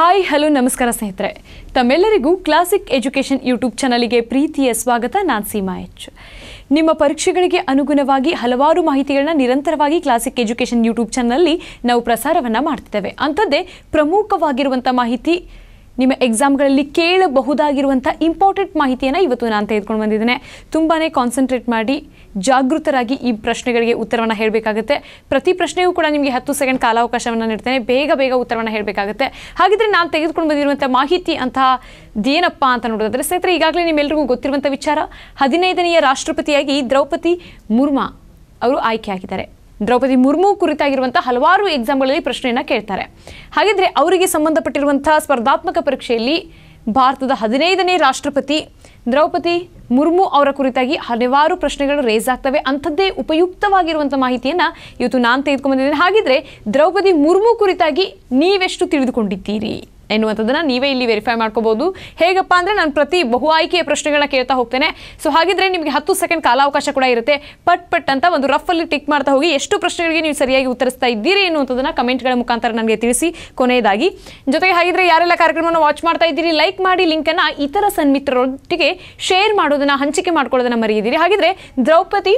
hi hello ನಮಸ್ಕಾರ ಸ್ನೇಹಿತರೆ ತಮ್ಮೆಲ್ಲರಿಗೂ ಕ್ಲಾಸಿಕ್ ಎಜುಕೇಷನ್ ಯೂಟ್ಯೂಬ್ ಚಾನಲ್ಗೆ ಪ್ರೀತಿಯ ಸ್ವಾಗತ ನಾನು ಸೀಮಾ ಎಚ್ ನಿಮ್ಮ ಪರೀಕ್ಷೆಗಳಿಗೆ ಅನುಗುಣವಾಗಿ ಹಲವಾರು ಮಾಹಿತಿಗಳನ್ನ ನಿರಂತರವಾಗಿ ಕ್ಲಾಸಿಕ್ ಎಜುಕೇಷನ್ ಯೂಟ್ಯೂಬ್ ಚಾನಲ್ನಲ್ಲಿ ನಾವು ಪ್ರಸಾರವನ್ನು ಮಾಡ್ತಿದ್ದೇವೆ ಅಂಥದ್ದೇ ಪ್ರಮುಖವಾಗಿರುವಂಥ ಮಾಹಿತಿ ನಿಮ್ಮ ಎಕ್ಸಾಮ್ಗಳಲ್ಲಿ ಕೇಳಬಹುದಾಗಿರುವಂಥ ಇಂಪಾರ್ಟೆಂಟ್ ಮಾಹಿತಿಯನ್ನು ಇವತ್ತು ನಾನು ತೆಗೆದುಕೊಂಡು ಬಂದಿದ್ದೇನೆ ತುಂಬಾ ಕಾನ್ಸಂಟ್ರೇಟ್ ಮಾಡಿ ಜಾಗೃತರಾಗಿ ಈ ಪ್ರಶ್ನೆಗಳಿಗೆ ಉತ್ತರವನ್ನು ಹೇಳಬೇಕಾಗುತ್ತೆ ಪ್ರತಿ ಪ್ರಶ್ನೆಯೂ ಕೂಡ ನಿಮಗೆ ಹತ್ತು ಸೆಕೆಂಡ್ ಕಾಲಾವಕಾಶವನ್ನು ನೀಡ್ತೇನೆ ಬೇಗ ಬೇಗ ಉತ್ತರವನ್ನು ಹೇಳಬೇಕಾಗುತ್ತೆ ಹಾಗಿದ್ರೆ ನಾನು ತೆಗೆದುಕೊಂಡು ಬಂದಿರುವಂಥ ಮಾಹಿತಿ ಅಂತ ದೇನಪ್ಪ ಅಂತ ನೋಡೋದಾದರೆ ಸ್ನೇಹಿತರೆ ಈಗಾಗಲೇ ನಿಮ್ಮೆಲ್ಲರಿಗೂ ಗೊತ್ತಿರುವಂಥ ವಿಚಾರ ಹದಿನೈದನೆಯ ರಾಷ್ಟ್ರಪತಿಯಾಗಿ ದ್ರೌಪದಿ ಮುರ್ಮಾ ಅವರು ಆಯ್ಕೆಯಾಗಿದ್ದಾರೆ ದ್ರೌಪದಿ ಮುರ್ಮು ಕುರಿತಾಗಿರುವಂತಹ ಹಲವಾರು ಎಕ್ಸಾಮ್ಗಳಲ್ಲಿ ಪ್ರಶ್ನೆಯನ್ನು ಕೇಳ್ತಾರೆ ಹಾಗಿದ್ರೆ ಅವರಿಗೆ ಸಂಬಂಧಪಟ್ಟಿರುವಂತಹ ಸ್ಪರ್ಧಾತ್ಮಕ ಪರೀಕ್ಷೆಯಲ್ಲಿ ಭಾರತದ ಹದಿನೈದನೇ ರಾಷ್ಟ್ರಪತಿ ದ್ರೌಪದಿ ಮುರ್ಮು ಅವರ ಕುರಿತಾಗಿ ಹಲವಾರು ಪ್ರಶ್ನೆಗಳು ರೇಸ್ ಆಗ್ತವೆ ಅಂಥದ್ದೇ ಉಪಯುಕ್ತವಾಗಿರುವಂಥ ಮಾಹಿತಿಯನ್ನು ಇವತ್ತು ನಾನು ತೆಗೆದುಕೊಂಡಿದ್ದೇನೆ ಹಾಗಿದ್ರೆ ದ್ರೌಪದಿ ಮುರ್ಮು ಕುರಿತಾಗಿ ನೀವೆಷ್ಟು ತಿಳಿದುಕೊಂಡಿದ್ದೀರಿ ಎನ್ನುವಂಥದ್ದನ್ನು ನೀವೇ ಇಲ್ಲಿ ವೆರಿಫೈ ಮಾಡ್ಕೋಬಹುದು ಹೇಗಪ್ಪ ಅಂದರೆ ನಾನು ಪ್ರತಿ ಬಹು ಆಯ್ಕೆಯ ಪ್ರಶ್ನೆಗಳನ್ನ ಕೇಳ್ತಾ ಹೋಗ್ತೇನೆ ಸೊ ಹಾಗಿದ್ರೆ ನಿಮಗೆ ಹತ್ತು ಸೆಕೆಂಡ್ ಕಾಲಾವಕಾಶ ಕೂಡ ಇರುತ್ತೆ ಪಟ್ ಪಟ್ ಅಂತ ಒಂದು ರಫಲ್ಲಿ ಟಿಕ್ ಮಾಡ್ತಾ ಹೋಗಿ ಎಷ್ಟು ಪ್ರಶ್ನೆಗಳಿಗೆ ನೀವು ಸರಿಯಾಗಿ ಉತ್ತರಿಸ್ತಾ ಇದ್ದೀರಿ ಎನ್ನುವಂಥದ್ದನ್ನು ಕಮೆಂಟ್ಗಳ ಮುಖಾಂತರ ನನಗೆ ತಿಳಿಸಿ ಕೊನೆಯದಾಗಿ ಜೊತೆಗೆ ಹಾಗಿದ್ರೆ ಯಾರೆಲ್ಲ ಕಾರ್ಯಕ್ರಮವನ್ನು ವಾಚ್ ಮಾಡ್ತಾ ಇದ್ದೀರಿ ಲೈಕ್ ಮಾಡಿ ಲಿಂಕನ್ನು ಇತರ ಸನ್ಮಿತ್ರರೊಟ್ಟಿಗೆ ಶೇರ್ ಮಾಡೋದನ್ನು ಹಂಚಿಕೆ ಮಾಡ್ಕೊಳ್ಳೋದನ್ನು ಮರೆಯಿದ್ದೀರಿ ಹಾಗಿದ್ರೆ ದ್ರೌಪದಿ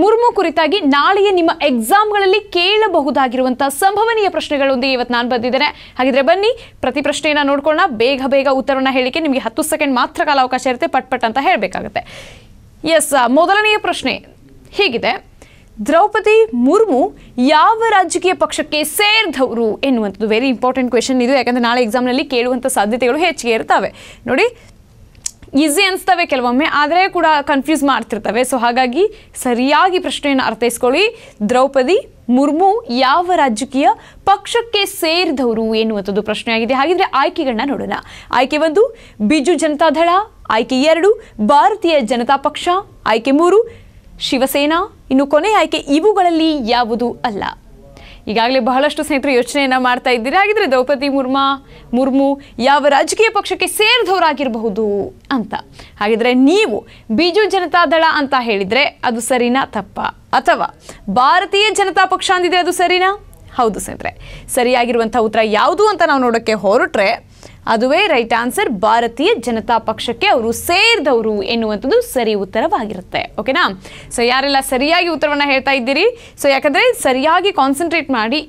ಮುರ್ಮು ಕುರಿತಾಗಿ ನಾಳೆಯ ನಿಮ್ಮ ಎಕ್ಸಾಮ್ಗಳಲ್ಲಿ ಕೇಳಬಹುದಾಗಿರುವಂತಹ ಸಂಭವನೀಯ ಪ್ರಶ್ನೆಗಳೊಂದಿಗೆ ಇವತ್ತು ನಾನು ಬಂದಿದ್ದೇನೆ ಹಾಗಿದ್ರೆ ಬನ್ನಿ ಪ್ರತಿ ಪ್ರಶ್ನೆಯನ್ನ ನೋಡ್ಕೊಳ್ಳೋಣ ಬೇಗ ಬೇಗ ಉತ್ತರವನ್ನು ಹೇಳಿಕೆ ನಿಮಗೆ ಹತ್ತು ಸೆಕೆಂಡ್ ಮಾತ್ರ ಕಾಲಾವಕಾಶ ಇರುತ್ತೆ ಪಟ್ ಪಟ್ ಅಂತ ಹೇಳಬೇಕಾಗುತ್ತೆ ಎಸ್ ಮೊದಲನೆಯ ಪ್ರಶ್ನೆ ಹೀಗಿದೆ ದ್ರೌಪದಿ ಮುರ್ಮು ಯಾವ ರಾಜಕೀಯ ಪಕ್ಷಕ್ಕೆ ಸೇರಿದವರು ಎನ್ನುವಂಥದ್ದು ವೆರಿ ಇಂಪಾರ್ಟೆಂಟ್ ಕ್ವೆಶನ್ ಇದು ಯಾಕಂದರೆ ನಾಳೆ ಎಕ್ಸಾಮ್ನಲ್ಲಿ ಕೇಳುವಂಥ ಸಾಧ್ಯತೆಗಳು ಹೆಚ್ಚಿಗೆ ಇರ್ತವೆ ನೋಡಿ ಈಸಿ ಅನಿಸ್ತವೆ ಕೆಲವೊಮ್ಮೆ ಆದರೆ ಕೂಡ ಕನ್ಫ್ಯೂಸ್ ಮಾಡ್ತಿರ್ತವೆ ಸೊ ಹಾಗಾಗಿ ಸರಿಯಾಗಿ ಪ್ರಶ್ನೆಯನ್ನು ಅರ್ಥೈಸ್ಕೊಳ್ಳಿ ದ್ರೌಪದಿ ಮುರ್ಮು ಯಾವ ರಾಜಕೀಯ ಪಕ್ಷಕ್ಕೆ ಸೇರಿದವರು ಎನ್ನುವಂಥದ್ದು ಪ್ರಶ್ನೆ ಆಗಿದೆ ಹಾಗಿದ್ರೆ ಆಯ್ಕೆಗಳನ್ನ ನೋಡೋಣ ಆಯ್ಕೆ ಒಂದು ಬಿಜು ಜನತಾದಳ ಆಯ್ಕೆ ಎರಡು ಭಾರತೀಯ ಜನತಾ ಪಕ್ಷ ಆಯ್ಕೆ ಮೂರು ಶಿವಸೇನಾ ಇನ್ನು ಕೊನೆ ಆಯ್ಕೆ ಇವುಗಳಲ್ಲಿ ಯಾವುದು ಅಲ್ಲ ಈಗಾಗಲೇ ಬಹಳಷ್ಟು ಸ್ನೇಹಿತರು ಯೋಚನೆಯನ್ನ ಮಾಡ್ತಾ ಇದ್ದೀರಾ ಹಾಗಿದ್ರೆ ದ್ರೌಪದಿ ಮುರ್ಮಾ ಮುರ್ಮು ಯಾವ ರಾಜಕೀಯ ಪಕ್ಷಕ್ಕೆ ಸೇರಿದವರಾಗಿರಬಹುದು ಅಂತ ಹಾಗಿದ್ರೆ ನೀವು ಬಿಜು ಜನತಾದಳ ಅಂತ ಹೇಳಿದ್ರೆ ಅದು ಸರಿನಾ ತಪ್ಪ ಅಥವಾ ಭಾರತೀಯ ಜನತಾ ಪಕ್ಷ ಅಂದಿದೆ ಅದು ಸರಿನಾ ಹೌದು ಸ್ನೇಹಿತರೆ ಸರಿಯಾಗಿರುವಂಥ ಉತ್ತರ ಯಾವುದು ಅಂತ ನಾವು ನೋಡೋಕ್ಕೆ ಹೊರಟ್ರೆ ಅದುವೇ ರೈಟ್ ಆನ್ಸರ್ ಭಾರತೀಯ ಜನತಾ ಪಕ್ಷಕ್ಕೆ ಅವರು ಸೇರಿದವರು ಎನ್ನುವಂಥದ್ದು ಸರಿ ಉತ್ತರವಾಗಿರುತ್ತೆ ಓಕೆನಾ ಸೊ ಯಾರೆಲ್ಲ ಸರಿಯಾಗಿ ಉತ್ತರವನ್ನು ಹೇಳ್ತಾ ಇದ್ದೀರಿ ಸೊ ಯಾಕಂದರೆ ಸರಿಯಾಗಿ ಕಾನ್ಸಂಟ್ರೇಟ್ ಮಾಡಿ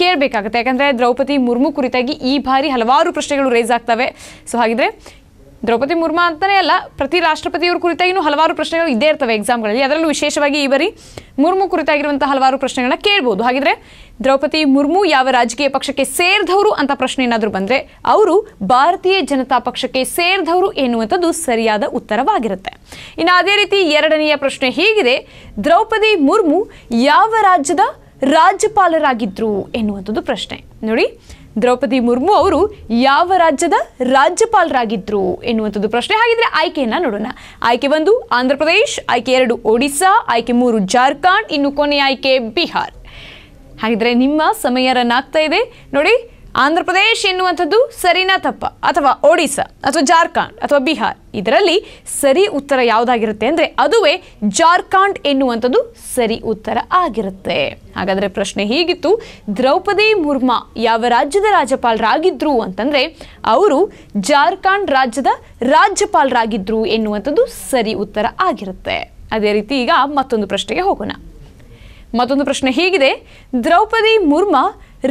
ಕೇಳಬೇಕಾಗುತ್ತೆ ಯಾಕಂದರೆ ದ್ರೌಪದಿ ಮುರ್ಮು ಕುರಿತಾಗಿ ಈ ಬಾರಿ ಹಲವಾರು ಪ್ರಶ್ನೆಗಳು ರೇಸ್ ಆಗ್ತವೆ ಸೊ ಹಾಗಿದ್ರೆ ದ್ರೌಪದಿ ಮುರ್ಮು ಅಂತಲೇ ಅಲ್ಲ ಪ್ರತಿ ರಾಷ್ಟ್ರಪತಿಯವ್ರ ಕುರಿತಾಗಿನೂ ಹಲವಾರು ಪ್ರಶ್ನೆಗಳು ಇದ್ದೇ ಇರ್ತವೆ ಎಕ್ಸಾಮ್ಗಳಲ್ಲಿ ಅದರಲ್ಲೂ ವಿಶೇಷವಾಗಿ ಈ ಬಾರಿ ಮುರ್ಮು ಕುರಿತಾಗಿರುವಂಥ ಹಲವಾರು ಪ್ರಶ್ನೆಗಳನ್ನ ಕೇಳ್ಬೋದು ಹಾಗಿದ್ರೆ ದ್ರೌಪದಿ ಮುರ್ಮು ಯಾವ ರಾಜಕೀಯ ಪಕ್ಷಕ್ಕೆ ಸೇರಿದವರು ಅಂತ ಪ್ರಶ್ನೆ ಏನಾದರೂ ಬಂದರೆ ಅವರು ಭಾರತೀಯ ಜನತಾ ಪಕ್ಷಕ್ಕೆ ಸೇರಿದವರು ಎನ್ನುವಂಥದ್ದು ಸರಿಯಾದ ಉತ್ತರವಾಗಿರುತ್ತೆ ಇನ್ನು ಅದೇ ರೀತಿ ಎರಡನೆಯ ಪ್ರಶ್ನೆ ಹೀಗಿದೆ ದ್ರೌಪದಿ ಮುರ್ಮು ಯಾವ ರಾಜ್ಯದ ರಾಜ್ಯಪಾಲರಾಗಿದ್ದರು ಎನ್ನುವಂಥದ್ದು ಪ್ರಶ್ನೆ ನೋಡಿ ದ್ರೌಪದಿ ಮುರ್ಮು ಅವರು ಯಾವ ರಾಜ್ಯದ ರಾಜ್ಯಪಾಲರಾಗಿದ್ರು ಎನ್ನುವಂಥದ್ದು ಪ್ರಶ್ನೆ ಹಾಗಿದ್ರೆ ಆಯ್ಕೆಯನ್ನು ನೋಡೋಣ ಆಯ್ಕೆ ಒಂದು ಆಂಧ್ರ ಆಯ್ಕೆ ಎರಡು ಒಡಿಸ್ಸಾ ಆಯ್ಕೆ ಮೂರು ಜಾರ್ಖಂಡ್ ಇನ್ನು ಕೊನೆಯ ಆಯ್ಕೆ ಬಿಹಾರ್ ಹಾಗಿದ್ರೆ ನಿಮ್ಮ ಸಮಯ ರನ್ ಇದೆ ನೋಡಿ ಆಂಧ್ರ ಪ್ರದೇಶ್ ಎನ್ನುವಂಥದ್ದು ಸರಿನಾ ತಪ್ಪ ಅಥವಾ ಒಡಿಶಾ ಅಥವಾ ಜಾರ್ಖಂಡ್ ಅಥವಾ ಬಿಹಾರ್ ಇದರಲ್ಲಿ ಸರಿ ಉತ್ತರ ಯಾವುದಾಗಿರುತ್ತೆ ಅಂದರೆ ಅದುವೇ ಜಾರ್ಖಂಡ್ ಎನ್ನುವಂಥದ್ದು ಸರಿ ಉತ್ತರ ಆಗಿರುತ್ತೆ ಹಾಗಾದರೆ ಪ್ರಶ್ನೆ ಹೀಗಿತ್ತು ದ್ರೌಪದಿ ಮುರ್ಮಾ ಯಾವ ರಾಜ್ಯದ ರಾಜ್ಯಪಾಲರಾಗಿದ್ದರು ಅಂತಂದರೆ ಅವರು ಜಾರ್ಖಂಡ್ ರಾಜ್ಯದ ರಾಜ್ಯಪಾಲರಾಗಿದ್ದರು ಎನ್ನುವಂಥದ್ದು ಸರಿ ಉತ್ತರ ಆಗಿರುತ್ತೆ ಅದೇ ರೀತಿ ಈಗ ಮತ್ತೊಂದು ಪ್ರಶ್ನೆಗೆ ಹೋಗೋಣ ಮತ್ತೊಂದು ಪ್ರಶ್ನೆ ಹೀಗಿದೆ ದ್ರೌಪದಿ ಮುರ್ಮಾ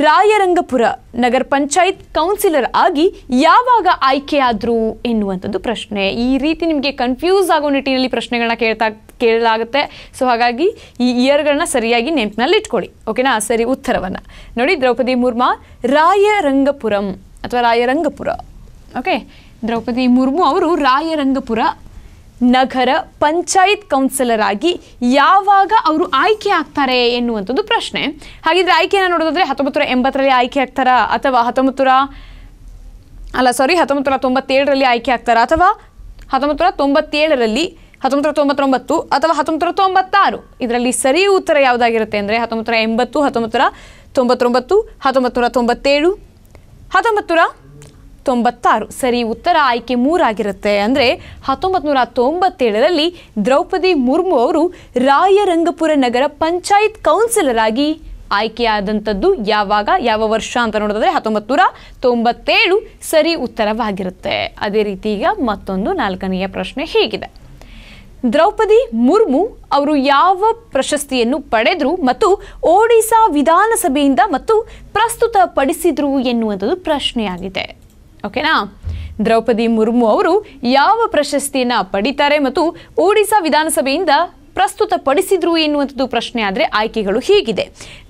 ರಾಯರಂಗಪುರ ನಗರ ಪಂಚಾಯತ್ ಕೌನ್ಸಿಲರ್ ಆಗಿ ಯಾವಾಗ ಆಯ್ಕೆಯಾದ್ರು ಎನ್ನುವಂಥದ್ದು ಪ್ರಶ್ನೆ ಈ ರೀತಿ ನಿಮಗೆ ಕನ್ಫ್ಯೂಸ್ ಆಗೋ ನಿಟ್ಟಿನಲ್ಲಿ ಪ್ರಶ್ನೆಗಳನ್ನ ಕೇಳ್ತಾ ಕೇಳಲಾಗುತ್ತೆ ಸೊ ಹಾಗಾಗಿ ಈ ಇಯರ್ಗಳನ್ನ ಸರಿಯಾಗಿ ನೆನಪಿನಲ್ಲಿ ಇಟ್ಕೊಳ್ಳಿ ಓಕೆನಾ ಸರಿ ಉತ್ತರವನ್ನು ನೋಡಿ ದ್ರೌಪದಿ ಮುರ್ಮಾ ರಾಯರಂಗಪುರಂ ಅಥವಾ ರಾಯರಂಗಪುರ ಓಕೆ ದ್ರೌಪದಿ ಮುರ್ಮು ಅವರು ರಾಯರಂಗಪುರ ನಗರ ಪಂಚಾಯತ್ ಕೌನ್ಸಿಲರ್ ಆಗಿ ಯಾವಾಗ ಅವರು ಆಯ್ಕೆ ಆಗ್ತಾರೆ ಎನ್ನುವಂಥದ್ದು ಪ್ರಶ್ನೆ ಹಾಗಿದ್ರೆ ಆಯ್ಕೆಯನ್ನು ನೋಡೋದಾದ್ರೆ ಹತ್ತೊಂಬತ್ತು ನೂರ ಎಂಬತ್ತರಲ್ಲಿ ಆಯ್ಕೆ ಆಗ್ತಾರಾ ಅಥವಾ ಹತ್ತೊಂಬತ್ತು ಅಲ್ಲ ಸಾರಿ ಹತ್ತೊಂಬತ್ತು ನೂರ ತೊಂಬತ್ತೇಳರಲ್ಲಿ ಆಯ್ಕೆ ಆಗ್ತಾರ ಅಥವಾ ಹತ್ತೊಂಬತ್ತು ತೊಂಬತ್ತೇಳರಲ್ಲಿ ಹತ್ತೊಂಬತ್ತು ನೂರ ತೊಂಬತ್ತೊಂಬತ್ತು ಅಥವಾ ಹತ್ತೊಂಬತ್ತು ತೊಂಬತ್ತಾರು ಇದರಲ್ಲಿ ಸರಿ ಉತ್ತರ ಯಾವುದಾಗಿರುತ್ತೆ ಅಂದರೆ ಹತ್ತೊಂಬತ್ತು ನೂರ ಎಂಬತ್ತು ಹತ್ತೊಂಬತ್ತು ನೂರ ತೊಂಬತ್ತೊಂಬತ್ತು ಹತ್ತೊಂಬತ್ತು ನೂರ ತೊಂಬತ್ತೇಳು ಹತ್ತೊಂಬತ್ತು ತೊಂಬತ್ತಾರು ಸರಿ ಉತ್ತರ ಆಯ್ಕೆ ಮೂರಾಗಿರುತ್ತೆ ಅಂದರೆ ಹತ್ತೊಂಬತ್ತು ನೂರ ತೊಂಬತ್ತೇಳರಲ್ಲಿ ದ್ರೌಪದಿ ಮುರ್ಮು ಅವರು ರಾಯರಂಗಪುರ ನಗರ ಪಂಚಾಯತ್ ಕೌನ್ಸಿಲರ್ ಆಗಿ ಆಯ್ಕೆಯಾದಂಥದ್ದು ಯಾವಾಗ ಯಾವ ವರ್ಷ ಅಂತ ನೋಡಿದ್ರೆ ಹತ್ತೊಂಬತ್ತು ನೂರ ತೊಂಬತ್ತೇಳು ಸರಿ ಉತ್ತರವಾಗಿರುತ್ತೆ ಅದೇ ರೀತಿ ಈಗ ಮತ್ತೊಂದು ನಾಲ್ಕನೆಯ ಪ್ರಶ್ನೆ ಹೇಗಿದೆ ದ್ರೌಪದಿ ಮುರ್ಮು ಅವರು ಯಾವ ಪ್ರಶಸ್ತಿಯನ್ನು ಪಡೆದರು ಮತ್ತು ಒಡಿಶಾ ವಿಧಾನಸಭೆಯಿಂದ ಮತ್ತು ಪ್ರಸ್ತುತ ಪಡಿಸಿದ್ರು ಎನ್ನುವಂಥದ್ದು ಪ್ರಶ್ನೆಯಾಗಿದೆ ಓಕೆನಾ ದ್ರೌಪದಿ ಮುರ್ಮು ಅವರು ಯಾವ ಪ್ರಶಸ್ತಿಯನ್ನು ಪಡಿತಾರೆ ಮತ್ತು ಒಡಿಶಾ ವಿಧಾನಸಭೆಯಿಂದ ಪ್ರಸ್ತುತ ಪಡಿಸಿದ್ರು ಎನ್ನುವಂಥದ್ದು ಪ್ರಶ್ನೆ ಆದರೆ ಆಯ್ಕೆಗಳು ಹೀಗಿದೆ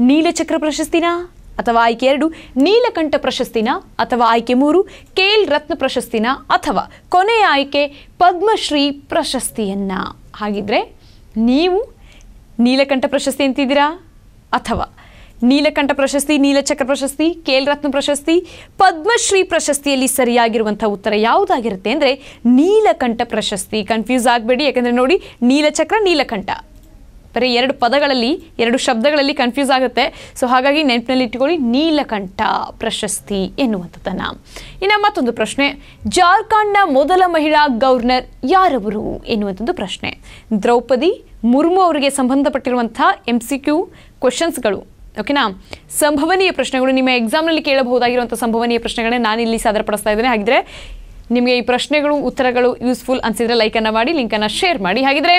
ನೀಲಚಕ್ರ ಪ್ರಶಸ್ತಿನ ಅಥವಾ ಆಯ್ಕೆ ಎರಡು ನೀಲಕಂಠ ಪ್ರಶಸ್ತಿನ ಅಥವಾ ಆಯ್ಕೆ ಮೂರು ಕೇಲ್ ರತ್ನ ಪ್ರಶಸ್ತಿನ ಅಥವಾ ಕೊನೆಯ ಆಯ್ಕೆ ಪದ್ಮಶ್ರೀ ಪ್ರಶಸ್ತಿಯನ್ನ ಹಾಗಿದ್ರೆ ನೀವು ನೀಲಕಂಠ ಪ್ರಶಸ್ತಿ ಅಂತಿದ್ದೀರಾ ಅಥವಾ ನೀಲಕಂಠ ಪ್ರಶಸ್ತಿ ನೀಲಚಕ್ರ ಪ್ರಶಸ್ತಿ ಕೇಲ್ರತ್ನ ಪ್ರಶಸ್ತಿ ಪದ್ಮಶ್ರೀ ಪ್ರಶಸ್ತಿಯಲ್ಲಿ ಸರಿಯಾಗಿರುವಂಥ ಉತ್ತರ ಯಾವುದಾಗಿರುತ್ತೆ ಅಂದರೆ ನೀಲಕಂಠ ಪ್ರಶಸ್ತಿ ಕನ್ಫ್ಯೂಸ್ ಆಗಬೇಡಿ ಯಾಕಂದರೆ ನೋಡಿ ನೀಲಚಕ್ರ ನೀಲಕಂಠ ಬರೀ ಎರಡು ಪದಗಳಲ್ಲಿ ಎರಡು ಶಬ್ದಗಳಲ್ಲಿ ಕನ್ಫ್ಯೂಸ್ ಆಗುತ್ತೆ ಸೊ ಹಾಗಾಗಿ ನೆನಪಿನಲ್ಲಿ ಇಟ್ಟುಕೊಳ್ಳಿ ನೀಲಕಂಠ ಪ್ರಶಸ್ತಿ ಎನ್ನುವಂಥದ್ದನ್ನು ಇನ್ನು ಮತ್ತೊಂದು ಪ್ರಶ್ನೆ ಜಾರ್ಖಂಡ್ನ ಮೊದಲ ಮಹಿಳಾ ಗವರ್ನರ್ ಯಾರವರು ಎನ್ನುವಂಥದ್ದು ಪ್ರಶ್ನೆ ದ್ರೌಪದಿ ಮುರ್ಮು ಅವರಿಗೆ ಸಂಬಂಧಪಟ್ಟಿರುವಂಥ ಎಮ್ ಸಿ ಕ್ಯೂ ಕ್ವಶನ್ಸ್ಗಳು ಓಕೆನಾ ಸಂಭವನೀಯ ಪ್ರಶ್ನೆಗಳು ನಿಮ್ಮ ಎಕ್ಸಾಮ್ನಲ್ಲಿ ಕೇಳಬಹುದಾಗಿರುವಂಥ ಸಂಭವನೀಯ ಪ್ರಶ್ನೆಗಳನ್ನ ನಾನು ಇಲ್ಲಿ ಪಡಿಸ್ತಾ ಇದ್ದೇನೆ ಹಾಗಿದ್ರೆ ನಿಮಗೆ ಈ ಪ್ರಶ್ನೆಗಳು ಉತ್ತರಗಳು ಯೂಸ್ಫುಲ್ ಅನಿಸಿದರೆ ಲೈಕನ್ನು ಮಾಡಿ ಲಿಂಕನ್ನು ಶೇರ್ ಮಾಡಿ ಹಾಗಿದ್ರೆ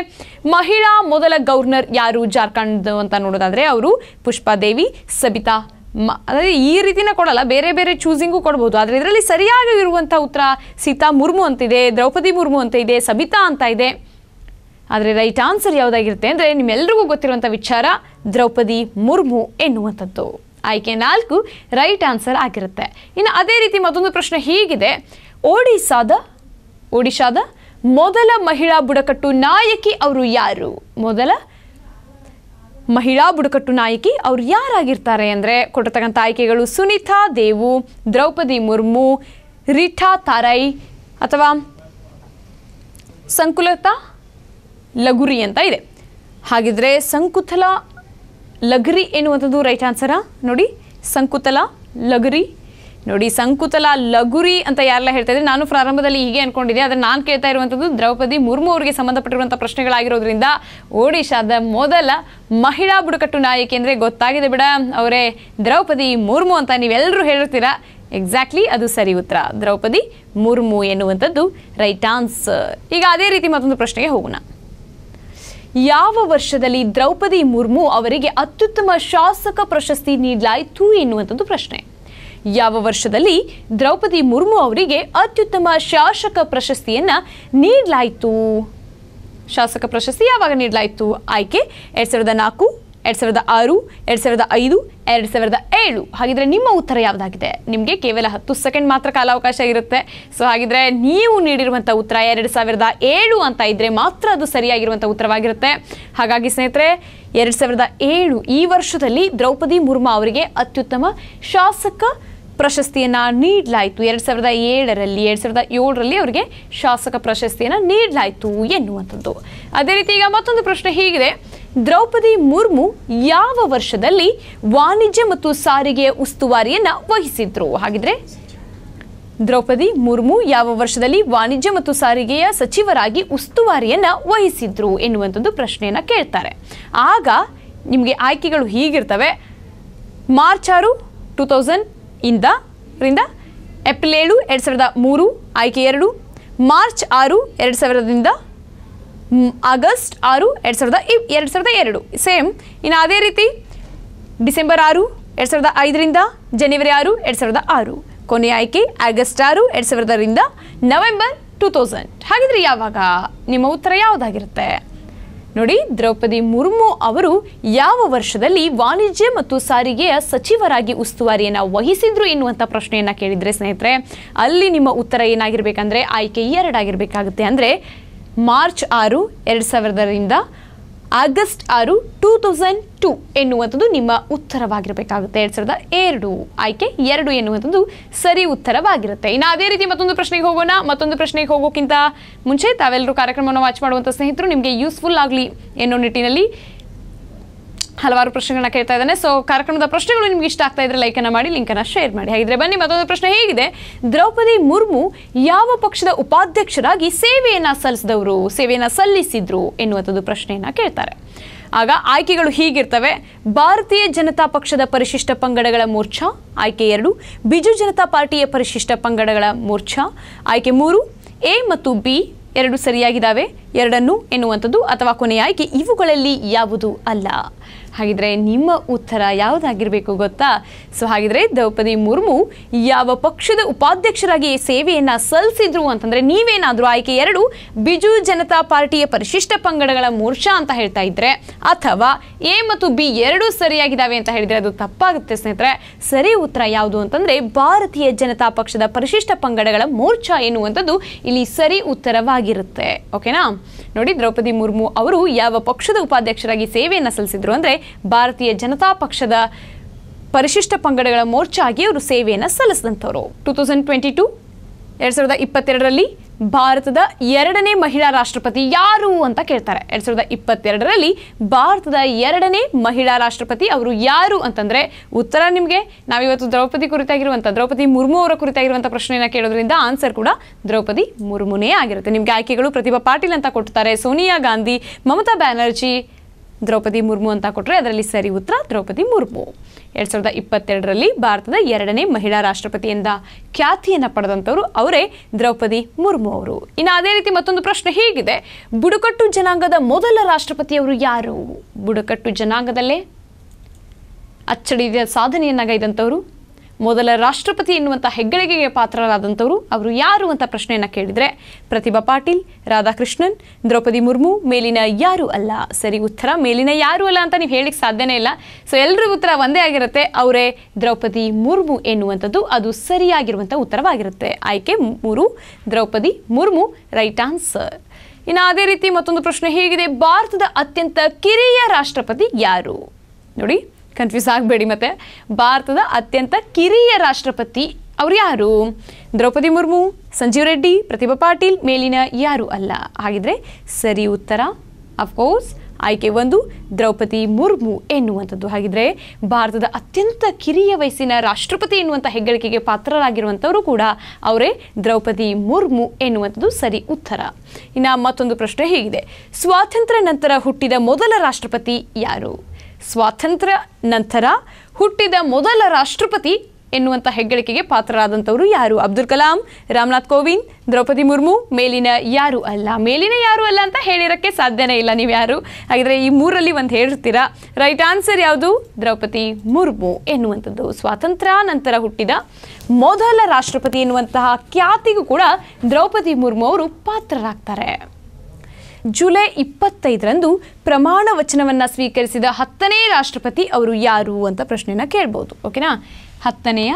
ಮಹಿಳಾ ಮೊದಲ ಗವರ್ನರ್ ಯಾರು ಜಾರ್ಖಂಡ್ ಅಂತ ನೋಡೋದಾದರೆ ಅವರು ಪುಷ್ಪಾದೇವಿ ಸಬಿತಾ ಮ ಅಂದರೆ ಈ ರೀತಿನ ಕೊಡಲ್ಲ ಬೇರೆ ಬೇರೆ ಚೂಸಿಂಗು ಕೊಡ್ಬೋದು ಆದರೆ ಇದರಲ್ಲಿ ಸರಿಯಾಗಿ ಇರುವಂಥ ಉತ್ತರ ಸೀತಾ ಮುರ್ಮು ಅಂತಿದೆ ದ್ರೌಪದಿ ಮುರ್ಮು ಅಂತ ಇದೆ ಸಬಿತಾ ಅಂತ ಇದೆ ಆದರೆ ರೈಟ್ ಆನ್ಸರ್ ಯಾವುದಾಗಿರುತ್ತೆ ಅಂದರೆ ನಿಮ್ಮೆಲ್ಲರಿಗೂ ಗೊತ್ತಿರುವಂಥ ವಿಚಾರ ದ್ರೌಪದಿ ಮುರ್ಮು ಎನ್ನುವಂಥದ್ದು ಆಯ್ಕೆ ನಾಲ್ಕು ರೈಟ್ ಆನ್ಸರ್ ಆಗಿರುತ್ತೆ ಇನ್ನು ಅದೇ ರೀತಿ ಮತ್ತೊಂದು ಪ್ರಶ್ನೆ ಹೀಗಿದೆ ಒಡಿಶಾದ ಒಡಿಶಾದ ಮೊದಲ ಮಹಿಳಾ ಬುಡಕಟ್ಟು ನಾಯಕಿ ಅವರು ಯಾರು ಮೊದಲ ಮಹಿಳಾ ಬುಡಕಟ್ಟು ನಾಯಕಿ ಅವರು ಯಾರಾಗಿರ್ತಾರೆ ಅಂದರೆ ಕೊಟ್ಟಿರ್ತಕ್ಕಂಥ ಆಯ್ಕೆಗಳು ಸುನೀತಾ ದೇವು ದ್ರೌಪದಿ ಮುರ್ಮು ರಿಠಾ ತಾರೈ ಅಥವಾ ಸಂಕುಲತಾ ಲಗುರಿ ಅಂತ ಇದೆ ಹಾಗಿದ್ರೆ ಸಂಕುತಲ ಲಗರಿ ಎನ್ನುವಂಥದ್ದು ರೈಟ್ ಆನ್ಸರಾ ನೋಡಿ ಸಂಕುತಲ ಲಗುರಿ ನೋಡಿ ಸಂಕುತಲ ಲಗುರಿ ಅಂತ ಯಾರೆಲ್ಲ ಹೇಳ್ತಾ ನಾನು ಪ್ರಾರಂಭದಲ್ಲಿ ಹೀಗೆ ಅನ್ಕೊಂಡಿದ್ದೆ ಆದರೆ ನಾನು ಕೇಳ್ತಾ ಇರುವಂಥದ್ದು ದ್ರೌಪದಿ ಮುರ್ಮು ಅವರಿಗೆ ಸಂಬಂಧಪಟ್ಟಿರುವಂಥ ಪ್ರಶ್ನೆಗಳಾಗಿರೋದ್ರಿಂದ ಒಡಿಶಾದ ಮೊದಲ ಮಹಿಳಾ ಬುಡಕಟ್ಟು ನಾಯಕಿ ಅಂದರೆ ಗೊತ್ತಾಗಿದೆ ಬಿಡ ಅವರೇ ದ್ರೌಪದಿ ಮುರ್ಮು ಅಂತ ನೀವೆಲ್ಲರೂ ಹೇಳಿರ್ತೀರಾ ಎಕ್ಸಾಕ್ಟ್ಲಿ ಅದು ಸರಿ ಉತ್ತರ ದ್ರೌಪದಿ ಮುರ್ಮು ಎನ್ನುವಂಥದ್ದು ರೈಟ್ ಆನ್ಸರ್ ಈಗ ಅದೇ ರೀತಿ ಮತ್ತೊಂದು ಪ್ರಶ್ನೆಗೆ ಹೋಗೋಣ ಯಾವ ವರ್ಷದಲ್ಲಿ ದ್ರೌಪದಿ ಮುರ್ಮು ಅವರಿಗೆ ಅತ್ಯುತ್ತಮ ಶಾಸಕ ಪ್ರಶಸ್ತಿ ನೀಡಲಾಯಿತು ಎನ್ನುವಂಥದ್ದು ಪ್ರಶ್ನೆ ಯಾವ ವರ್ಷದಲ್ಲಿ ದ್ರೌಪದಿ ಮುರ್ಮು ಅವರಿಗೆ ಅತ್ಯುತ್ತಮ ಶಾಸಕ ಪ್ರಶಸ್ತಿಯನ್ನ ನೀಡಲಾಯಿತು ಶಾಸಕ ಪ್ರಶಸ್ತಿ ಯಾವಾಗ ನೀಡಲಾಯಿತು ಆಯ್ಕೆ ಎರಡ್ ಸಾವಿರದ ನಾಲ್ಕು ಎರಡು ಸಾವಿರದ ಆರು ಎರಡು ಸಾವಿರದ ಐದು ಎರಡು ಸಾವಿರದ ಏಳು ಹಾಗಿದ್ರೆ ನಿಮ್ಮ ಉತ್ತರ ಯಾವುದಾಗಿದೆ ನಿಮಗೆ ಕೇವಲ ಹತ್ತು ಸೆಕೆಂಡ್ ಮಾತ್ರ ಕಾಲಾವಕಾಶ ಇರುತ್ತೆ ಸೊ ಹಾಗಿದ್ರೆ ನೀವು ನೀಡಿರುವಂಥ ಉತ್ತರ ಎರಡು ಸಾವಿರದ ಏಳು ಅಂತ ಇದ್ದರೆ ಮಾತ್ರ ಅದು ಸರಿಯಾಗಿರುವಂಥ ಉತ್ತರವಾಗಿರುತ್ತೆ ಹಾಗಾಗಿ ಸ್ನೇಹಿತರೆ ಎರಡು ಸಾವಿರದ ಏಳು ಈ ವರ್ಷದಲ್ಲಿ ದ್ರೌಪದಿ ಮುರ್ಮು ಅವರಿಗೆ ಅತ್ಯುತ್ತಮ ಶಾಸಕ ಪ್ರಶಸ್ತಿಯನ್ನು ನೀಡಲಾಯಿತು ಎರಡು ಸಾವಿರದ ಏಳರಲ್ಲಿ ಎರಡು ಸಾವಿರದ ಏಳರಲ್ಲಿ ಅವರಿಗೆ ಶಾಸಕ ಪ್ರಶಸ್ತಿಯನ್ನು ನೀಡಲಾಯಿತು ಎನ್ನುವಂಥದ್ದು ಅದೇ ರೀತಿ ಈಗ ಮತ್ತೊಂದು ಪ್ರಶ್ನೆ ಹೀಗಿದೆ ದ್ರೌಪದಿ ಮುರ್ಮು ಯಾವ ವರ್ಷದಲ್ಲಿ ವಾಣಿಜ್ಯ ಮತ್ತು ಸಾರಿಗೆಯ ಉಸ್ತುವಾರಿಯನ್ನು ವಹಿಸಿದ್ರು ಹಾಗಿದ್ರೆ ದ್ರೌಪದಿ ಮುರ್ಮು ಯಾವ ವರ್ಷದಲ್ಲಿ ವಾಣಿಜ್ಯ ಮತ್ತು ಸಾರಿಗೆಯ ಸಚಿವರಾಗಿ ಉಸ್ತುವಾರಿಯನ್ನು ವಹಿಸಿದ್ರು ಎನ್ನುವಂಥದ್ದು ಪ್ರಶ್ನೆಯನ್ನು ಕೇಳ್ತಾರೆ ಆಗ ನಿಮಗೆ ಆಯ್ಕೆಗಳು ಹೀಗಿರ್ತವೆ ಮಾರ್ಚ್ ಆರು ಟೂ ತೌಸಂಡ್ ಇಂದ ರಿಂದ ಏಪ್ರಿಲ್ ಏಳು ಎರಡು ಸಾವಿರದ ಮೂರು ಆಯ್ಕೆ ಎರಡು ಮಾರ್ಚ್ ಆರು ಎರಡು ಸಾವಿರದಿಂದ ಆಗಸ್ಟ್ ಆರು ಎರಡು ಸಾವಿರದ ಎರಡು ಸಾವಿರದ ಎರಡು ಸೇಮ್ ಇನ್ನು ಅದೇ ರೀತಿ ಡಿಸೆಂಬರ್ ಆರು ಎರಡು ಸಾವಿರದ ಐದರಿಂದ ಜನವರಿ ಆರು ಎರಡು ಸಾವಿರದ ಆರು ಕೊನೆಯ ಆಯ್ಕೆ ಆಗಸ್ಟ್ ಆರು ಎರಡು ಸಾವಿರದರಿಂದ ನವೆಂಬರ್ ಟೂ ತೌಸಂಡ್ ಹಾಗಿದ್ರೆ ಯಾವಾಗ ನಿಮ್ಮ ಉತ್ತರ ಯಾವುದಾಗಿರುತ್ತೆ ನೋಡಿ ದ್ರೌಪದಿ ಮುರ್ಮು ಅವರು ಯಾವ ವರ್ಷದಲ್ಲಿ ವಾಣಿಜ್ಯ ಮತ್ತು ಸಾರಿಗೆಯ ಸಚಿವರಾಗಿ ಉಸ್ತುವಾರಿಯನ್ನು ವಹಿಸಿದ್ರು ಎನ್ನುವಂಥ ಪ್ರಶ್ನೆಯನ್ನು ಕೇಳಿದರೆ ಸ್ನೇಹಿತರೆ ಅಲ್ಲಿ ನಿಮ್ಮ ಉತ್ತರ ಏನಾಗಿರಬೇಕಂದ್ರೆ ಆಯ್ಕೆ ಎರಡಾಗಿರಬೇಕಾಗುತ್ತೆ ಅಂದರೆ ಮಾರ್ಚ್ ಆರು ಎರಡು ಸಾವಿರದರಿಂದ ಆಗಸ್ಟ್ ಆರು ಟೂ ತೌಸಂಡ್ ಟು ಎನ್ನುವಂಥದ್ದು ನಿಮ್ಮ ಉತ್ತರವಾಗಿರಬೇಕಾಗುತ್ತೆ ಎರಡು ಸಾವಿರದ ಎರಡು ಆಯ್ಕೆ ಎರಡು ಎನ್ನುವಂಥದ್ದು ಸರಿ ಉತ್ತರವಾಗಿರುತ್ತೆ ಇನ್ನು ಅದೇ ರೀತಿ ಮತ್ತೊಂದು ಪ್ರಶ್ನೆಗೆ ಹೋಗೋಣ ಮತ್ತೊಂದು ಪ್ರಶ್ನೆಗೆ ಹೋಗೋಕ್ಕಿಂತ ಮುಂಚೆ ತಾವೆಲ್ಲರೂ ಕಾರ್ಯಕ್ರಮವನ್ನು ವಾಚ್ ಮಾಡುವಂಥ ಸ್ನೇಹಿತರು ನಿಮಗೆ ಯೂಸ್ಫುಲ್ ಆಗಲಿ ಎನ್ನೋ ನಿಟ್ಟಿನಲ್ಲಿ ಹಲವಾರು ಪ್ರಶ್ನೆಗಳನ್ನ ಕೇಳ್ತಾ ಇದ್ದಾನೆ ಸೊ ಕಾರ್ಯಕ್ರಮದ ಪ್ರಶ್ನೆಗಳು ನಿಮ್ಗೆ ಇಷ್ಟ ಆಗ್ತಾ ಇದ್ರೆ ಲೈಕ್ ಅನ್ನ ಮಾಡಿ ಲಿಂಕ್ ಅನ್ನ ಶೇರ್ ಮಾಡಿ ಹಾಗಿದ್ರೆ ಬನ್ನಿ ಮತ್ತೊಂದು ಪ್ರಶ್ನೆ ಹೇಗಿದೆ ದ್ರೌಪದಿ ಮುರ್ಮು ಯಾವ ಪಕ್ಷದ ಉಪಾಧ್ಯಕ್ಷರಾಗಿ ಸೇವೆಯನ್ನ ಸಲ್ಲಿಸಿದವರು ಸೇವೆಯನ್ನ ಸಲ್ಲಿಸಿದ್ರು ಎನ್ನುವಂಥದ್ದು ಪ್ರಶ್ನೆಯನ್ನ ಕೇಳ್ತಾರೆ ಆಗ ಆಯ್ಕೆಗಳು ಹೀಗಿರ್ತವೆ ಭಾರತೀಯ ಜನತಾ ಪಕ್ಷದ ಪರಿಶಿಷ್ಟ ಪಂಗಡಗಳ ಮೋರ್ಚಾ ಆಯ್ಕೆ ಎರಡು ಬಿಜು ಜನತಾ ಪಾರ್ಟಿಯ ಪರಿಶಿಷ್ಟ ಪಂಗಡಗಳ ಮೋರ್ಚಾ ಆಯ್ಕೆ ಮೂರು ಎ ಮತ್ತು ಬಿ ಎರಡು ಸರಿಯಾಗಿದ್ದಾವೆ ಎರಡನ್ನು ಎನ್ನುವಂಥದ್ದು ಅಥವಾ ಕೊನೆಯ ಆಯ್ಕೆ ಇವುಗಳಲ್ಲಿ ಯಾವುದು ಅಲ್ಲ ಹಾಗಿದ್ರೆ ನಿಮ್ಮ ಉತ್ತರ ಯಾವ್ದಾಗಿರ್ಬೇಕು ಗೊತ್ತಾ ಸೊ ಹಾಗಿದ್ರೆ ದ್ರೌಪದಿ ಮುರ್ಮು ಯಾವ ಪಕ್ಷದ ಉಪಾಧ್ಯಕ್ಷರಾಗಿ ಸೇವೆಯನ್ನು ಸಲ್ಲಿಸಿದ್ರು ಅಂತಂದ್ರೆ ನೀವೇನಾದ್ರೂ ಆಯ್ಕೆ ಎರಡು ಬಿಜು ಜನತಾ ಪಾರ್ಟಿಯ ಪರಿಶಿಷ್ಟ ಪಂಗಡಗಳ ಮೋರ್ಚಾ ಅಂತ ಹೇಳ್ತಾ ಇದ್ರೆ ಅಥವಾ ಎ ಮತ್ತು ಬಿ ಎರಡೂ ಸರಿಯಾಗಿದ್ದಾವೆ ಅಂತ ಹೇಳಿದ್ರೆ ಅದು ತಪ್ಪಾಗುತ್ತೆ ಸ್ನೇಹಿತರೆ ಸರಿ ಉತ್ತರ ಯಾವುದು ಅಂತಂದ್ರೆ ಭಾರತೀಯ ಜನತಾ ಪಕ್ಷದ ಪರಿಶಿಷ್ಟ ಪಂಗಡಗಳ ಮೋರ್ಚಾ ಎನ್ನುವಂಥದ್ದು ಇಲ್ಲಿ ಸರಿ ಉತ್ತರವಾಗಿರುತ್ತೆ ಓಕೆನಾ ನೋಡಿ ದ್ರೌಪದಿ ಮುರ್ಮು ಅವರು ಯಾವ ಪಕ್ಷದ ಉಪಾಧ್ಯಕ್ಷರಾಗಿ ಸೇವೆಯನ್ನು ಸಲ್ಲಿಸಿದ್ರು ಅಂದರೆ ಭಾರತೀಯ ಜನತಾ ಪಕ್ಷದ ಪರಿಶಿಷ್ಟ ಪಂಗಡಗಳ ಆಗಿ ಅವರು ಸೇವೆಯನ್ನು ಸಲ್ಲಿಸಿದಂಥವ್ರು ಟೂ ತೌಸಂಡ್ ಟ್ವೆಂಟಿ ಟು ಎರಡು ಸಾವಿರದ ಇಪ್ಪತ್ತೆರಡರಲ್ಲಿ ಭಾರತದ ಎರಡನೇ ಮಹಿಳಾ ರಾಷ್ಟ್ರಪತಿ ಯಾರು ಅಂತ ಕೇಳ್ತಾರೆ ಎರಡ್ ಸಾವಿರದ ಇಪ್ಪತ್ತೆರಡರಲ್ಲಿ ಭಾರತದ ಎರಡನೇ ಮಹಿಳಾ ರಾಷ್ಟ್ರಪತಿ ಅವರು ಯಾರು ಅಂತಂದ್ರೆ ಉತ್ತರ ನಿಮಗೆ ನಾವಿವತ್ತು ದ್ರೌಪದಿ ಕುರಿತಾಗಿರುವಂಥ ದ್ರೌಪದಿ ಮುರ್ಮು ಅವರ ಕುರಿತಾಗಿರುವಂಥ ಪ್ರಶ್ನೆಯನ್ನು ಕೇಳೋದ್ರಿಂದ ಆನ್ಸರ್ ಕೂಡ ದ್ರೌಪದಿ ಮುರ್ಮುನೇ ಆಗಿರುತ್ತೆ ನಿಮಗೆ ಆಯ್ಕೆಗಳು ಪ್ರತಿಭಾ ಪಾಟೀಲ್ ಅಂತ ಕೊಡ್ತಾರೆ ಸೋನಿಯಾ ಗಾಂಧಿ ಮಮತಾ ಬ್ಯಾನರ್ಜಿ ದ್ರೌಪದಿ ಮುರ್ಮು ಅಂತ ಕೊಟ್ಟರೆ ಅದರಲ್ಲಿ ಸರಿ ಉತ್ತರ ದ್ರೌಪದಿ ಮುರ್ಮು ಎರಡು ಸಾವಿರದ ಇಪ್ಪತ್ತೆರಡರಲ್ಲಿ ಭಾರತದ ಎರಡನೇ ಮಹಿಳಾ ಎಂದ ಖ್ಯಾತಿಯನ್ನು ಪಡೆದಂಥವರು ಅವರೇ ದ್ರೌಪದಿ ಮುರ್ಮು ಅವರು ಇನ್ನು ಅದೇ ರೀತಿ ಮತ್ತೊಂದು ಪ್ರಶ್ನೆ ಹೇಗಿದೆ ಬುಡಕಟ್ಟು ಜನಾಂಗದ ಮೊದಲ ರಾಷ್ಟ್ರಪತಿಯವರು ಯಾರು ಬುಡಕಟ್ಟು ಜನಾಂಗದಲ್ಲೇ ಅಚ್ಚಡಿಯ ಸಾಧನೆಯನ್ನಾಗೈದಂಥವರು ಮೊದಲ ರಾಷ್ಟ್ರಪತಿ ಎನ್ನುವಂಥ ಹೆಗ್ಗಳಿಗೆಗೆ ಪಾತ್ರರಾದಂಥವರು ಅವರು ಯಾರು ಅಂತ ಪ್ರಶ್ನೆಯನ್ನು ಕೇಳಿದರೆ ಪ್ರತಿಭಾ ಪಾಟೀಲ್ ರಾಧಾಕೃಷ್ಣನ್ ದ್ರೌಪದಿ ಮುರ್ಮು ಮೇಲಿನ ಯಾರು ಅಲ್ಲ ಸರಿ ಉತ್ತರ ಮೇಲಿನ ಯಾರು ಅಲ್ಲ ಅಂತ ನೀವು ಹೇಳಿಕ್ಕೆ ಸಾಧ್ಯನೇ ಇಲ್ಲ ಸೊ ಎಲ್ಲರಿಗೂ ಉತ್ತರ ಒಂದೇ ಆಗಿರುತ್ತೆ ಅವರೇ ದ್ರೌಪದಿ ಮುರ್ಮು ಎನ್ನುವಂಥದ್ದು ಅದು ಸರಿಯಾಗಿರುವಂಥ ಉತ್ತರವಾಗಿರುತ್ತೆ ಆಯ್ಕೆ ಮೂರು ದ್ರೌಪದಿ ಮುರ್ಮು ರೈಟ್ ಆನ್ಸರ್ ಇನ್ನು ಅದೇ ರೀತಿ ಮತ್ತೊಂದು ಪ್ರಶ್ನೆ ಹೇಗಿದೆ ಭಾರತದ ಅತ್ಯಂತ ಕಿರಿಯ ರಾಷ್ಟ್ರಪತಿ ಯಾರು ನೋಡಿ ಕನ್ಫ್ಯೂಸ್ ಆಗಬೇಡಿ ಮತ್ತೆ ಭಾರತದ ಅತ್ಯಂತ ಕಿರಿಯ ರಾಷ್ಟ್ರಪತಿ ಅವ್ರು ಯಾರು ದ್ರೌಪದಿ ಮುರ್ಮು ಸಂಜೀವ್ ರೆಡ್ಡಿ ಪ್ರತಿಭಾ ಪಾಟೀಲ್ ಮೇಲಿನ ಯಾರು ಅಲ್ಲ ಹಾಗಿದ್ರೆ ಸರಿ ಉತ್ತರ ಅಫ್ಕೋರ್ಸ್ ಆಯ್ಕೆ ಒಂದು ದ್ರೌಪದಿ ಮುರ್ಮು ಎನ್ನುವಂಥದ್ದು ಹಾಗಿದ್ರೆ ಭಾರತದ ಅತ್ಯಂತ ಕಿರಿಯ ವಯಸ್ಸಿನ ರಾಷ್ಟ್ರಪತಿ ಎನ್ನುವಂಥ ಹೆಗ್ಗಳಿಕೆಗೆ ಪಾತ್ರರಾಗಿರುವಂಥವರು ಕೂಡ ಅವರೇ ದ್ರೌಪದಿ ಮುರ್ಮು ಎನ್ನುವಂಥದ್ದು ಸರಿ ಉತ್ತರ ಇನ್ನು ಮತ್ತೊಂದು ಪ್ರಶ್ನೆ ಹೇಗಿದೆ ಸ್ವಾತಂತ್ರ್ಯ ನಂತರ ಹುಟ್ಟಿದ ಮೊದಲ ರಾಷ್ಟ್ರಪತಿ ಯಾರು ಸ್ವಾತಂತ್ರ್ಯ ನಂತರ ಹುಟ್ಟಿದ ಮೊದಲ ರಾಷ್ಟ್ರಪತಿ ಎನ್ನುವಂಥ ಹೆಗ್ಗಳಿಕೆಗೆ ಪಾತ್ರರಾದಂಥವರು ಯಾರು ಅಬ್ದುಲ್ ಕಲಾಂ ರಾಮನಾಥ್ ಕೋವಿಂದ್ ದ್ರೌಪದಿ ಮುರ್ಮು ಮೇಲಿನ ಯಾರು ಅಲ್ಲ ಮೇಲಿನ ಯಾರು ಅಲ್ಲ ಅಂತ ಹೇಳಿರೋಕ್ಕೆ ಸಾಧ್ಯನೇ ಇಲ್ಲ ನೀವು ಯಾರು ಹಾಗಿದ್ರೆ ಈ ಮೂರಲ್ಲಿ ಒಂದು ಹೇಳಿರ್ತೀರಾ ರೈಟ್ ಆನ್ಸರ್ ಯಾವುದು ದ್ರೌಪದಿ ಮುರ್ಮು ಎನ್ನುವಂಥದ್ದು ಸ್ವಾತಂತ್ರ್ಯ ನಂತರ ಹುಟ್ಟಿದ ಮೊದಲ ರಾಷ್ಟ್ರಪತಿ ಎನ್ನುವಂತಹ ಖ್ಯಾತಿಗೂ ಕೂಡ ದ್ರೌಪದಿ ಮುರ್ಮು ಅವರು ಪಾತ್ರರಾಗ್ತಾರೆ ಜುಲೈ ಇಪ್ಪತ್ತೈದರಂದು ಪ್ರಮಾಣ ವಚನವನ್ನ ಸ್ವೀಕರಿಸಿದ ಹತ್ತನೇ ರಾಷ್ಟ್ರಪತಿ ಅವರು ಯಾರು ಅಂತ ಪ್ರಶ್ನೆನ ಕೇಳ್ಬೋದು ಓಕೆನಾ ಹತ್ತನೆಯ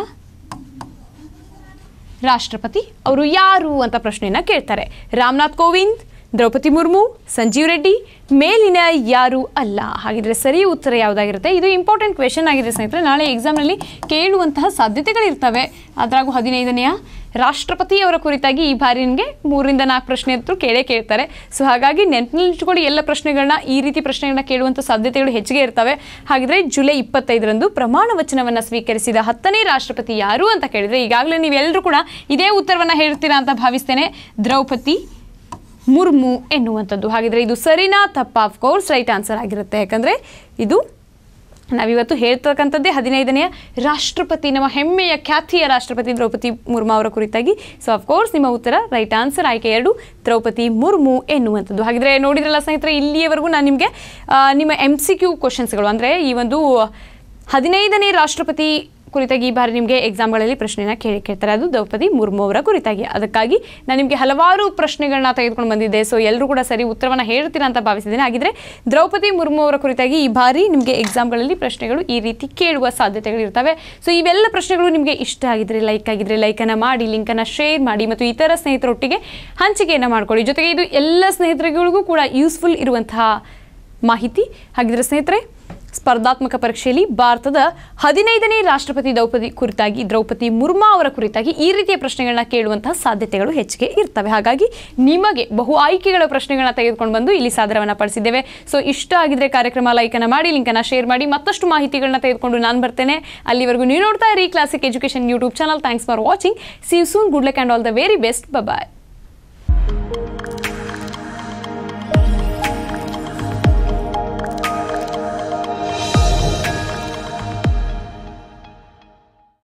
ರಾಷ್ಟ್ರಪತಿ ಅವರು ಯಾರು ಅಂತ ಪ್ರಶ್ನೆಯನ್ನು ಕೇಳ್ತಾರೆ ರಾಮನಾಥ್ ಕೋವಿಂದ್ ದ್ರೌಪದಿ ಮುರ್ಮು ಸಂಜೀವ್ ರೆಡ್ಡಿ ಮೇಲಿನ ಯಾರು ಅಲ್ಲ ಹಾಗಿದ್ರೆ ಸರಿ ಉತ್ತರ ಯಾವುದಾಗಿರುತ್ತೆ ಇದು ಇಂಪಾರ್ಟೆಂಟ್ ಕ್ವೆಶನ್ ಆಗಿದೆ ಸ್ನೇಹಿತರೆ ನಾಳೆ ಎಕ್ಸಾಮ್ನಲ್ಲಿ ಕೇಳುವಂತಹ ಸಾಧ್ಯತೆಗಳಿರ್ತವೆ ಅದರಾಗೂ ಹದಿನೈದನೆಯ ರಾಷ್ಟ್ರಪತಿಯವರ ಕುರಿತಾಗಿ ಈ ಬಾರಿ ನಿಮಗೆ ಮೂರಿಂದ ನಾಲ್ಕು ಪ್ರಶ್ನೆ ಅಂತೂ ಕೇಳೇ ಕೇಳ್ತಾರೆ ಸೊ ಹಾಗಾಗಿ ನೆನಪಿನಲ್ಲಿ ಎಲ್ಲ ಪ್ರಶ್ನೆಗಳನ್ನ ಈ ರೀತಿ ಪ್ರಶ್ನೆಗಳನ್ನ ಕೇಳುವಂಥ ಸಾಧ್ಯತೆಗಳು ಹೆಚ್ಚಿಗೆ ಇರ್ತವೆ ಹಾಗಿದ್ರೆ ಜುಲೈ ಇಪ್ಪತ್ತೈದರಂದು ಪ್ರಮಾಣ ವಚನವನ್ನು ಸ್ವೀಕರಿಸಿದ ಹತ್ತನೇ ರಾಷ್ಟ್ರಪತಿ ಯಾರು ಅಂತ ಕೇಳಿದರೆ ಈಗಾಗಲೇ ನೀವೆಲ್ಲರೂ ಕೂಡ ಇದೇ ಉತ್ತರವನ್ನು ಹೇಳ್ತೀರಾ ಅಂತ ಭಾವಿಸ್ತೇನೆ ದ್ರೌಪದಿ ಮುರ್ಮು ಎನ್ನುವಂಥದ್ದು ಹಾಗಿದ್ರೆ ಇದು ಸರಿನಾ ತಪ್ಪ ಕೋರ್ಸ್ ರೈಟ್ ಆನ್ಸರ್ ಆಗಿರುತ್ತೆ ಯಾಕಂದರೆ ಇದು ನಾವಿವತ್ತು ಹೇಳ್ತಕ್ಕಂಥದ್ದೇ ಹದಿನೈದನೆಯ ರಾಷ್ಟ್ರಪತಿ ನಮ್ಮ ಹೆಮ್ಮೆಯ ಖ್ಯಾತಿಯ ರಾಷ್ಟ್ರಪತಿ ದ್ರೌಪದಿ ಮುರ್ಮು ಅವರ ಕುರಿತಾಗಿ ಸೊ ಅಫ್ಕೋರ್ಸ್ ನಿಮ್ಮ ಉತ್ತರ ರೈಟ್ ಆನ್ಸರ್ ಆಯ್ಕೆ ಎರಡು ದ್ರೌಪದಿ ಮುರ್ಮು ಎನ್ನುವಂಥದ್ದು ಹಾಗಿದ್ರೆ ನೋಡಿದ್ರಲ್ಲ ಸ್ನೇಹಿತರೆ ಇಲ್ಲಿಯವರೆಗೂ ನಾನು ನಿಮಗೆ ನಿಮ್ಮ ಎಮ್ ಸಿ ಕ್ಯೂ ಕ್ವಶನ್ಸ್ಗಳು ಅಂದರೆ ಈ ಒಂದು ಹದಿನೈದನೇ ರಾಷ್ಟ್ರಪತಿ ಕುರಿತಾಗಿ ಈ ಬಾರಿ ನಿಮಗೆ ಎಕ್ಸಾಮ್ಗಳಲ್ಲಿ ಪ್ರಶ್ನೆಯನ್ನು ಕೇಳಿ ಕೇಳ್ತಾರೆ ಅದು ದ್ರೌಪದಿ ಮುರ್ಮು ಅವರ ಕುರಿತಾಗಿ ಅದಕ್ಕಾಗಿ ನಾನು ನಿಮಗೆ ಹಲವಾರು ಪ್ರಶ್ನೆಗಳನ್ನ ತೆಗೆದುಕೊಂಡು ಬಂದಿದ್ದೆ ಸೊ ಎಲ್ಲರೂ ಕೂಡ ಸರಿ ಉತ್ತರವನ್ನು ಹೇಳ್ತೀರಾ ಅಂತ ಭಾವಿಸಿದ್ದೇನೆ ಆಗಿದ್ರೆ ದ್ರೌಪದಿ ಮುರ್ಮು ಅವರ ಕುರಿತಾಗಿ ಈ ಬಾರಿ ನಿಮಗೆ ಎಕ್ಸಾಮ್ಗಳಲ್ಲಿ ಪ್ರಶ್ನೆಗಳು ಈ ರೀತಿ ಕೇಳುವ ಸಾಧ್ಯತೆಗಳಿರ್ತವೆ ಸೊ ಇವೆಲ್ಲ ಪ್ರಶ್ನೆಗಳು ನಿಮಗೆ ಇಷ್ಟ ಆಗಿದ್ರೆ ಲೈಕ್ ಆಗಿದ್ರೆ ಲೈಕನ್ನು ಮಾಡಿ ಲಿಂಕನ್ನು ಶೇರ್ ಮಾಡಿ ಮತ್ತು ಇತರ ಸ್ನೇಹಿತರೊಟ್ಟಿಗೆ ಹಂಚಿಕೆಯನ್ನು ಮಾಡಿಕೊಳ್ಳಿ ಜೊತೆಗೆ ಇದು ಎಲ್ಲ ಸ್ನೇಹಿತರುಗಳಿಗೂ ಕೂಡ ಯೂಸ್ಫುಲ್ ಇರುವಂತಹ ಮಾಹಿತಿ ಹಾಗಿದ್ರೆ ಸ್ನೇಹಿತರೆ ಸ್ಪರ್ಧಾತ್ಮಕ ಪರೀಕ್ಷೆಯಲ್ಲಿ ಭಾರತದ ಹದಿನೈದನೇ ರಾಷ್ಟ್ರಪತಿ ದ್ರೌಪದಿ ಕುರಿತಾಗಿ ದ್ರೌಪದಿ ಮುರ್ಮಾ ಅವರ ಕುರಿತಾಗಿ ಈ ರೀತಿಯ ಪ್ರಶ್ನೆಗಳನ್ನ ಕೇಳುವಂತಹ ಸಾಧ್ಯತೆಗಳು ಹೆಚ್ಚಿಗೆ ಇರ್ತವೆ ಹಾಗಾಗಿ ನಿಮಗೆ ಬಹು ಆಯ್ಕೆಗಳ ಪ್ರಶ್ನೆಗಳನ್ನ ತೆಗೆದುಕೊಂಡು ಬಂದು ಇಲ್ಲಿ ಸಾಧನವನ್ನು ಪಡಿಸಿದ್ದೇವೆ ಸೊ ಇಷ್ಟ ಆಗಿದ್ರೆ ಕಾರ್ಯಕ್ರಮ ಅನ್ನ ಮಾಡಿ ಲಿಂಕನ್ನು ಶೇರ್ ಮಾಡಿ ಮತ್ತಷ್ಟು ಮಾಹಿತಿಗಳನ್ನ ತೆಗೆದುಕೊಂಡು ನಾನು ಬರ್ತೇನೆ ಅಲ್ಲಿವರೆಗೂ ನೀವು ನೋಡ್ತಾ ಇರಿ classic education YouTube channel thanks for watching see soon good luck and all the very best bye